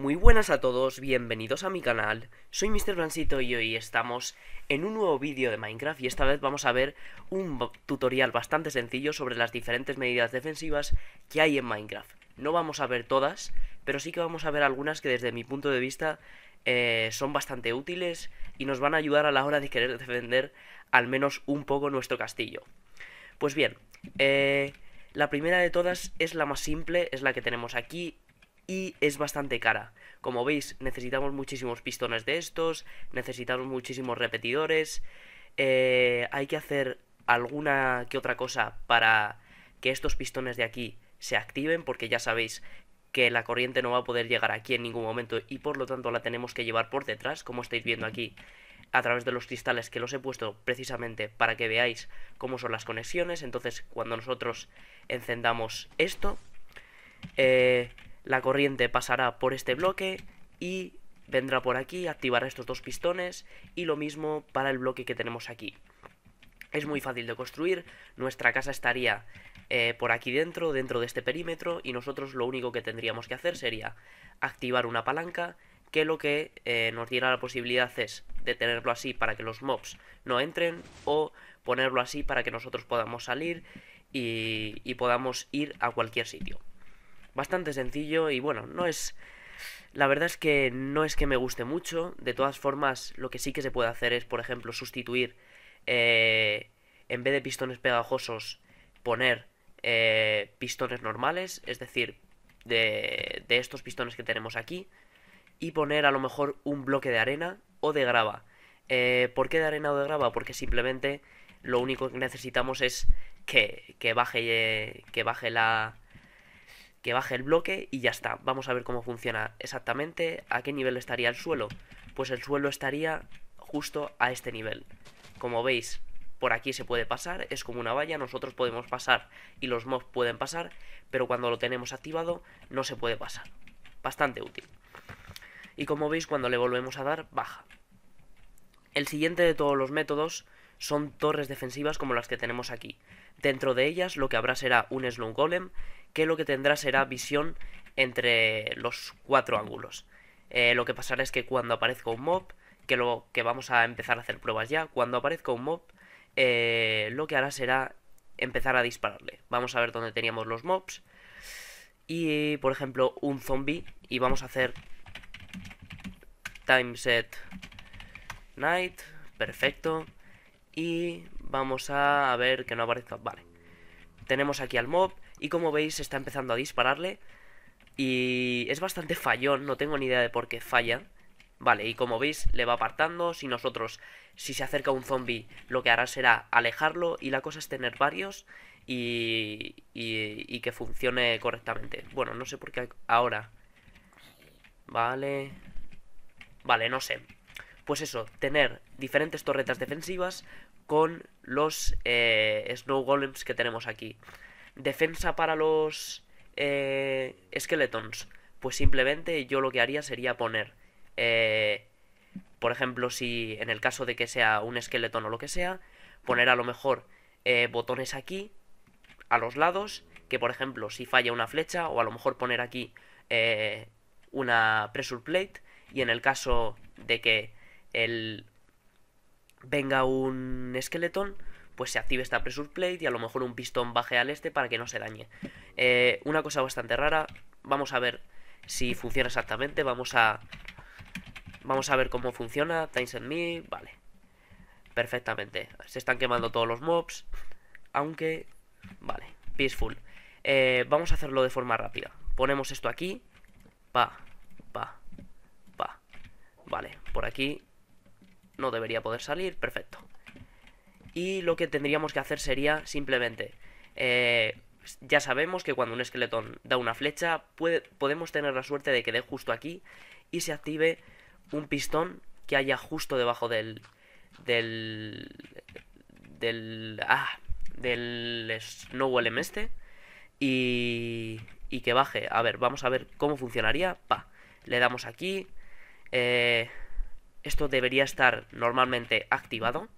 Muy buenas a todos, bienvenidos a mi canal, soy Mr. Blancito y hoy estamos en un nuevo vídeo de Minecraft y esta vez vamos a ver un tutorial bastante sencillo sobre las diferentes medidas defensivas que hay en Minecraft. No vamos a ver todas, pero sí que vamos a ver algunas que desde mi punto de vista eh, son bastante útiles y nos van a ayudar a la hora de querer defender al menos un poco nuestro castillo. Pues bien, eh, la primera de todas es la más simple, es la que tenemos aquí, y es bastante cara. Como veis, necesitamos muchísimos pistones de estos, necesitamos muchísimos repetidores, eh, hay que hacer alguna que otra cosa para que estos pistones de aquí se activen, porque ya sabéis que la corriente no va a poder llegar aquí en ningún momento y por lo tanto la tenemos que llevar por detrás, como estáis viendo aquí, a través de los cristales que los he puesto precisamente para que veáis cómo son las conexiones. Entonces, cuando nosotros encendamos esto, eh, la corriente pasará por este bloque y vendrá por aquí, activará estos dos pistones y lo mismo para el bloque que tenemos aquí. Es muy fácil de construir, nuestra casa estaría eh, por aquí dentro, dentro de este perímetro y nosotros lo único que tendríamos que hacer sería activar una palanca que lo que eh, nos diera la posibilidad es de tenerlo así para que los mobs no entren o ponerlo así para que nosotros podamos salir y podamos ir a cualquier sitio bastante sencillo y bueno, no es... La verdad es que no es que me guste mucho, de todas formas lo que sí que se puede hacer es, por ejemplo, sustituir, eh, en vez de pistones pegajosos, poner eh, pistones normales, es decir, de, de estos pistones que tenemos aquí, y poner a lo mejor un bloque de arena o de grava. Eh, ¿Por qué de arena o de grava? Porque simplemente lo único que necesitamos es que, que baje, eh, que baje la, que baje el bloque y ya está. Vamos a ver cómo funciona exactamente, a qué nivel estaría el suelo. Pues el suelo estaría justo a este nivel. Como veis, por aquí se puede pasar, es como una valla, nosotros podemos pasar y los mobs pueden pasar, pero cuando lo tenemos activado no se puede pasar. Bastante útil. Y como veis, cuando le volvemos a dar, baja. El siguiente de todos los métodos son torres defensivas como las que tenemos aquí. Dentro de ellas lo que habrá será un Slow Golem, que lo que tendrá será visión entre los cuatro ángulos. Eh, lo que pasará es que cuando aparezca un mob, que lo que vamos a empezar a hacer pruebas ya, cuando aparezca un mob, eh, lo que hará será empezar a dispararle. Vamos a ver dónde teníamos los mobs. Y, por ejemplo, un zombie. Y vamos a hacer time set night. Perfecto. Y vamos a ver que no aparezca. Vale. Tenemos aquí al mob. Y como veis, está empezando a dispararle. Y es bastante fallón. No tengo ni idea de por qué falla. Vale, y como veis, le va apartando. Si nosotros, si se acerca un zombie, lo que hará será alejarlo. Y la cosa es tener varios. Y, y, y que funcione correctamente. Bueno, no sé por qué ahora. Vale. Vale, no sé pues eso, tener diferentes torretas defensivas con los eh, Snow Golems que tenemos aquí. Defensa para los eh, Skeletons. Pues simplemente yo lo que haría sería poner, eh, por ejemplo, si en el caso de que sea un esqueletón o lo que sea, poner a lo mejor botones aquí, a los lados, que por ejemplo si falla una flecha, o a lo mejor poner aquí una pressure plate, y en el caso de que el venga un esqueleto, pues se active esta pressure plate y a lo mejor un pistón baje al este para que no se dañe. Eh, una cosa bastante rara, vamos a ver si funciona exactamente, vamos a vamos a ver cómo funciona, Times and Me, vale. Perfectamente, se están quemando todos los mobs, aunque, vale, peaceful. Eh, vamos a hacerlo de forma rápida, ponemos esto aquí, pa, pa, pa, vale, por aquí no debería poder salir, perfecto. Y lo que tendríamos que hacer sería simplemente... Eh, ya sabemos que cuando un esqueleto da una flecha, puede, podemos tener la suerte de que dé justo aquí y se active un pistón que haya justo debajo del... del... del... ah... del LM este y, y que baje. A ver, vamos a ver cómo funcionaría. Pa, le damos aquí. Eh, esto debería estar normalmente activado.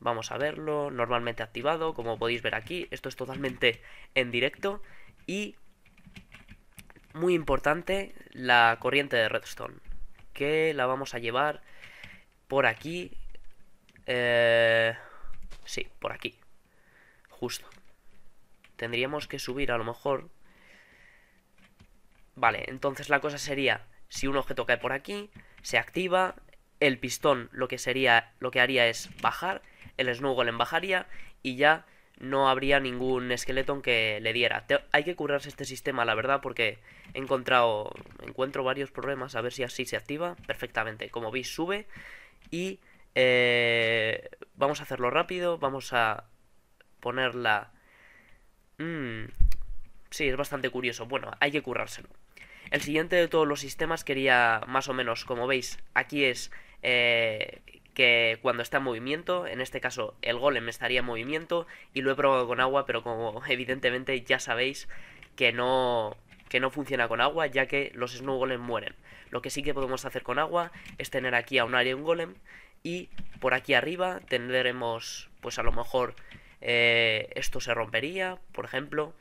Vamos a verlo, normalmente activado, como podéis ver aquí. Esto es totalmente en directo. Y, muy importante, la corriente de redstone. Que la vamos a llevar por aquí. Eh, sí, por aquí. Justo. Tendríamos que subir a lo mejor. Vale, entonces la cosa sería, si un objeto cae por aquí, se activa, el pistón lo que sería, lo que haría es bajar, el en bajaría y ya no habría ningún esqueleto que le diera. hay que currarse este sistema, la verdad, porque he encontrado, encuentro varios problemas, a ver si así se activa perfectamente. Como veis, sube y eh, vamos a hacerlo rápido, vamos a ponerla... Mm, sí, es bastante curioso. Bueno, hay que currárselo. El siguiente de todos los sistemas quería más o menos, como veis, aquí es eh, que cuando está en movimiento, en este caso el golem estaría en movimiento y lo he probado con agua, pero como evidentemente ya sabéis que no, que no funciona con agua, ya que los snow golem mueren. Lo que sí que podemos hacer con agua es tener aquí a un área un Golem y por aquí arriba tendremos, pues a lo mejor eh, esto se rompería, por ejemplo,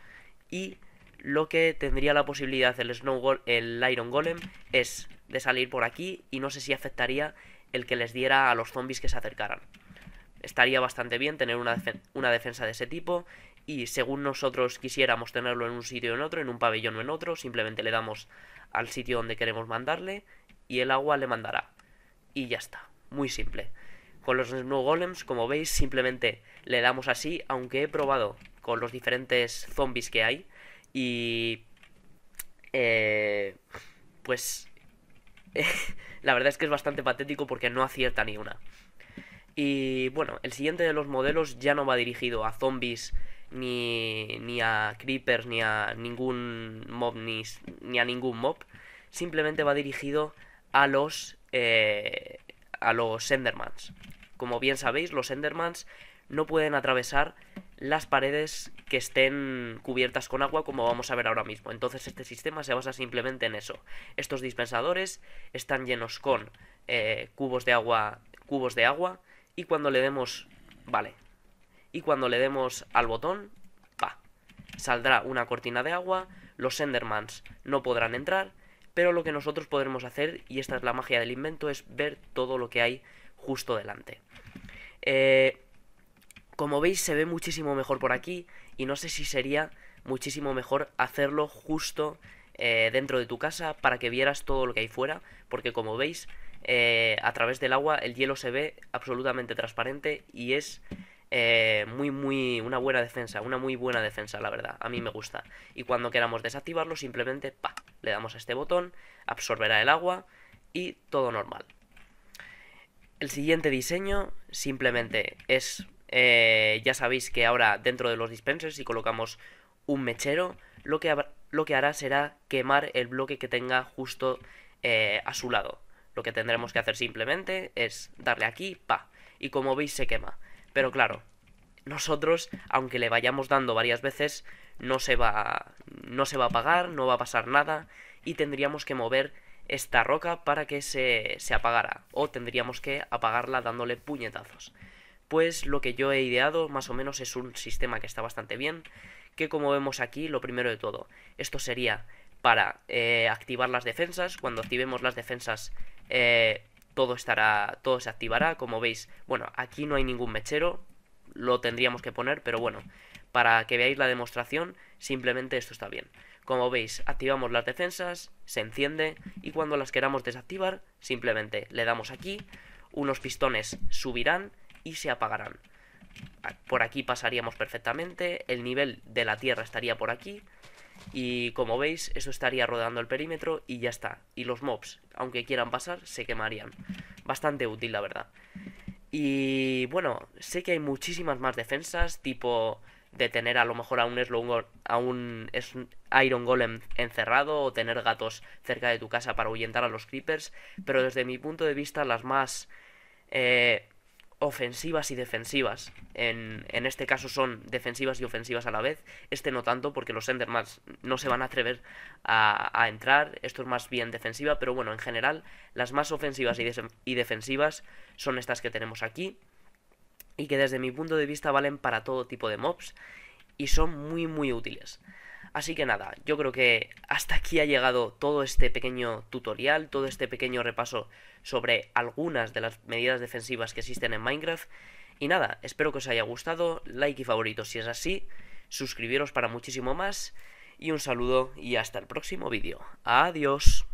y lo que tendría la posibilidad el, el Iron Golem es de salir por aquí y no sé si afectaría el que les diera a los zombies que se acercaran. Estaría bastante bien tener una, una defensa de ese tipo y según nosotros quisiéramos tenerlo en un sitio o en otro, en un pabellón o en otro, simplemente le damos al sitio donde queremos mandarle y el agua le mandará. Y ya está, muy simple. Con los Snow Golems, como veis, simplemente le damos así, aunque he probado con los diferentes zombies que hay, y... Eh, pues... la verdad es que es bastante patético porque no acierta ni una. Y bueno, el siguiente de los modelos ya no va dirigido a zombies, ni, ni a creepers, ni a ningún mob, ni, a ningún mob. Simplemente va dirigido a los, eh, a los Endermans. Como bien sabéis, los Endermans no pueden atravesar las paredes que estén cubiertas con agua como vamos a ver ahora mismo. Entonces este sistema se basa simplemente en eso. Estos dispensadores están llenos con eh, cubos de agua, cubos de agua y cuando le demos, vale, y cuando le demos al botón, va, saldrá una cortina de agua, los Endermans no podrán entrar, pero lo que nosotros podremos hacer, y esta es la magia del invento, es ver todo lo que hay justo delante. Eh, como veis se ve muchísimo mejor por aquí y no sé si sería muchísimo mejor hacerlo justo eh, dentro de tu casa para que vieras todo lo que hay fuera, porque como veis eh, a través del agua el hielo se ve absolutamente transparente y es eh, muy muy una buena defensa, una muy buena defensa la verdad, a mí me gusta. Y cuando queramos desactivarlo simplemente pa, le damos a este botón, absorberá el agua y todo normal. El siguiente diseño simplemente es eh, ya sabéis que ahora dentro de los dispensers, si colocamos un mechero, lo que, lo que hará será quemar el bloque que tenga justo eh, a su lado. Lo que tendremos que hacer simplemente es darle aquí, pa, y como veis se quema. Pero claro, nosotros, aunque le vayamos dando varias veces, no se va, no se va a apagar, no va a pasar nada, y tendríamos que mover esta roca para que se, se apagara, o tendríamos que apagarla dándole puñetazos pues lo que yo he ideado más o menos es un sistema que está bastante bien, que como vemos aquí, lo primero de todo, esto sería para eh, activar las defensas, cuando activemos las defensas eh, todo, estará, todo se activará, como veis, bueno, aquí no hay ningún mechero, lo tendríamos que poner, pero bueno, para que veáis la demostración, simplemente esto está bien. Como veis, activamos las defensas, se enciende y cuando las queramos desactivar, simplemente le damos aquí, unos pistones subirán y se apagarán. Ah, por aquí pasaríamos perfectamente, el nivel de la Tierra estaría por aquí, y como veis, eso estaría rodando el perímetro y ya está. Y los mobs, aunque quieran pasar, se quemarían. Bastante útil, la verdad. Y bueno, sé que hay muchísimas más defensas, tipo detener a lo mejor a un, a un Iron Golem encerrado o tener gatos cerca de tu casa para ahuyentar a los creepers, pero desde mi punto de vista las más eh, ofensivas y defensivas. En, este caso son defensivas y ofensivas a la vez. Este no tanto porque los Endermans no se van a atrever a, entrar. Esto es más bien defensiva, pero bueno, en general las más ofensivas y, y defensivas son estas que tenemos aquí. Y que desde mi punto de vista valen para todo tipo de mobs. Y son muy muy útiles. Así que nada, yo creo que hasta aquí ha llegado todo este pequeño tutorial, todo este pequeño repaso sobre algunas de las medidas defensivas que existen en Minecraft. Y nada, espero que os haya gustado, like y favorito si es así, suscribiros para muchísimo más, y un saludo y hasta el próximo vídeo. Adiós.